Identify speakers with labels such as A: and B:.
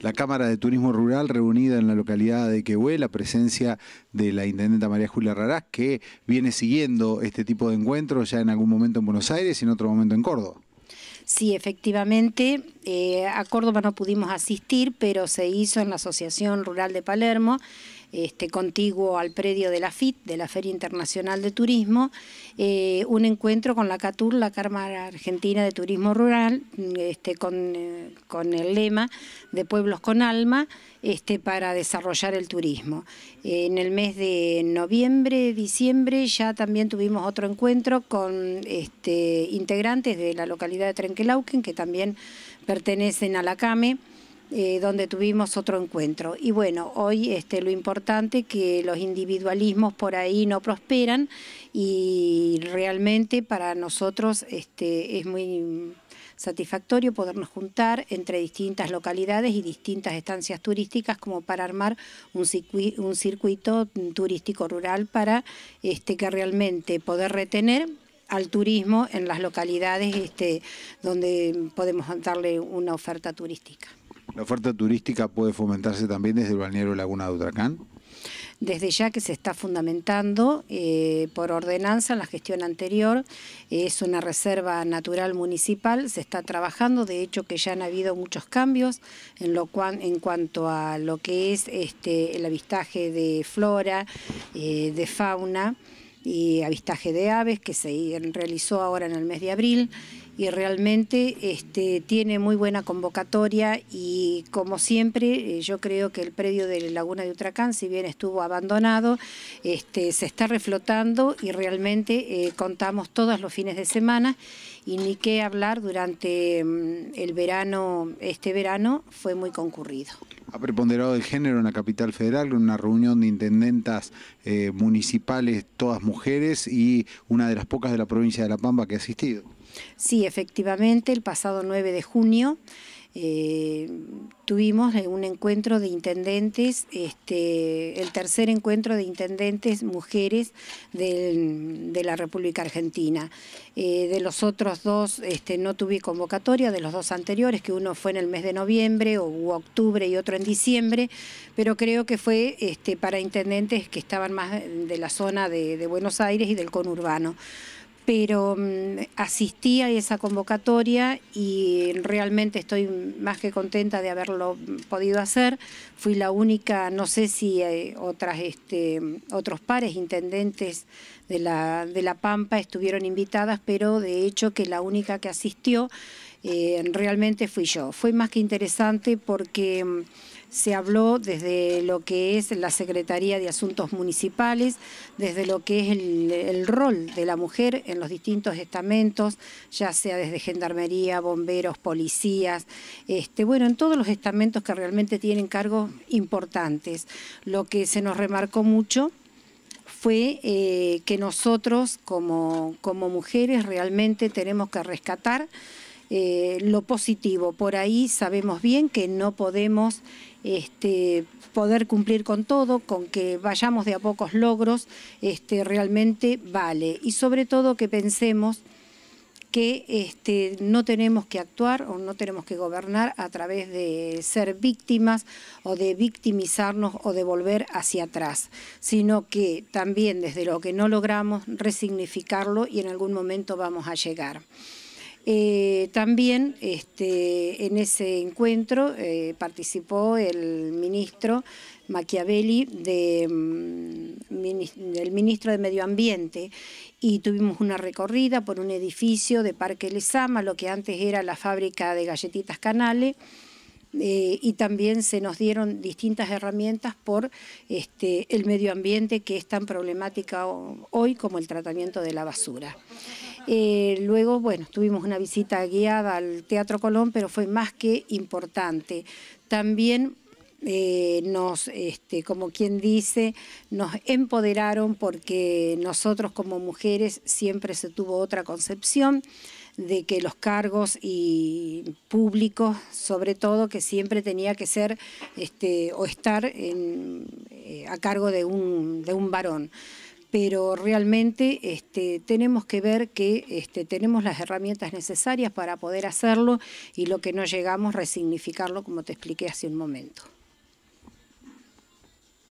A: La Cámara de Turismo Rural reunida en la localidad de Quehue, la presencia de la Intendenta María Julia Rarás, que viene siguiendo este tipo de encuentros ya en algún momento en Buenos Aires y en otro momento en Córdoba.
B: Sí, efectivamente, eh, a Córdoba no pudimos asistir, pero se hizo en la Asociación Rural de Palermo, este, contiguo al predio de la FIT, de la Feria Internacional de Turismo, eh, un encuentro con la CATUR, la Cámara Argentina de Turismo Rural, este, eh, con, el lema de Pueblos con Alma, este, para desarrollar el turismo. en el mes de noviembre, diciembre, ya también tuvimos otro encuentro con este, integrantes de la localidad de que también pertenecen a la CAME, eh, donde tuvimos otro encuentro. Y bueno, hoy este, lo importante que los individualismos por ahí no prosperan y realmente para nosotros este, es muy satisfactorio podernos juntar entre distintas localidades y distintas estancias turísticas como para armar un circuito, turístico rural para este, que realmente poder retener al turismo en las localidades este, donde podemos darle una oferta turística.
A: ¿La oferta turística puede fomentarse también desde el balneario Laguna de Utracán?
B: desde ya que se está fundamentando eh, por ordenanza en la gestión anterior, eh, es una reserva natural municipal, se está trabajando, de hecho que ya han habido muchos cambios en, lo cuan, en cuanto a lo que es este, el avistaje de flora, eh, de fauna, y avistaje de aves que se realizó ahora en el mes de abril y realmente este, tiene muy buena convocatoria y como siempre eh, yo creo que el predio de Laguna de Utracán, si bien estuvo abandonado, este, se está reflotando y realmente eh, contamos todos los fines de semana y ni qué hablar durante mm, el verano, este verano fue muy concurrido.
A: Ha preponderado el género en la capital federal, una reunión de intendentas eh, municipales, todas mujeres y una de las pocas de la provincia de La Pampa que ha asistido.
B: Sí, efectivamente, el pasado 9 de junio eh, tuvimos eh, un encuentro de intendentes, este, el tercer encuentro de intendentes mujeres de la República Argentina. Eh, de los otros dos este, no tuve convocatoria, de los dos anteriores, que uno fue en el mes de noviembre o octubre y otro en diciembre, pero creo que fue este, para intendentes que estaban más de la zona de Buenos Aires y del conurbano pero mm, asistí a esa convocatoria y realmente estoy más que contenta de haberlo mm, podido hacer. Fui la única, no sé si eh, otras, este, otros pares intendentes de la, de la Pampa estuvieron invitadas, pero de hecho que la única que asistió eh, realmente fui yo. Fue más que interesante porque mm, se habló desde lo que es la Secretaría de Asuntos Municipales, desde lo que es el, rol de la mujer en los distintos estamentos, ya sea desde gendarmería, bomberos, policías, este, bueno, en todos los estamentos que realmente tienen cargos importantes. Lo que se nos remarcó mucho fue eh, que nosotros como mujeres realmente tenemos que rescatar eh, lo positivo. Por ahí sabemos bien que no podemos este, poder cumplir con todo, con que vayamos de a pocos logros, este, realmente vale. Y sobre todo que pensemos que este, no tenemos que actuar o no tenemos que gobernar a través de ser víctimas o de victimizarnos o de volver hacia atrás, sino que también desde lo que no logramos resignificarlo y en algún momento vamos a llegar. Eh, también este, en ese encuentro eh, participó el ministro Machiavelli de, mm, del ministro de Medio Ambiente y tuvimos una recorrida por un edificio de Parque Lezama, lo que antes era la fábrica de galletitas Canales. Eh, y también se nos dieron distintas herramientas por este, el medio ambiente que es tan problemática hoy como el tratamiento de la basura. Eh, luego, bueno, tuvimos una visita guiada al Teatro Colón, pero fue más que importante. También eh, nos, este, como quien dice, nos empoderaron porque nosotros como mujeres siempre se tuvo otra concepción de que los cargos y públicos, sobre todo, que siempre tenía que ser este, o estar eh, a cargo de un varón pero realmente este, tenemos que ver que este, tenemos las herramientas necesarias para poder hacerlo y lo que no llegamos, resignificarlo, como te expliqué hace un momento.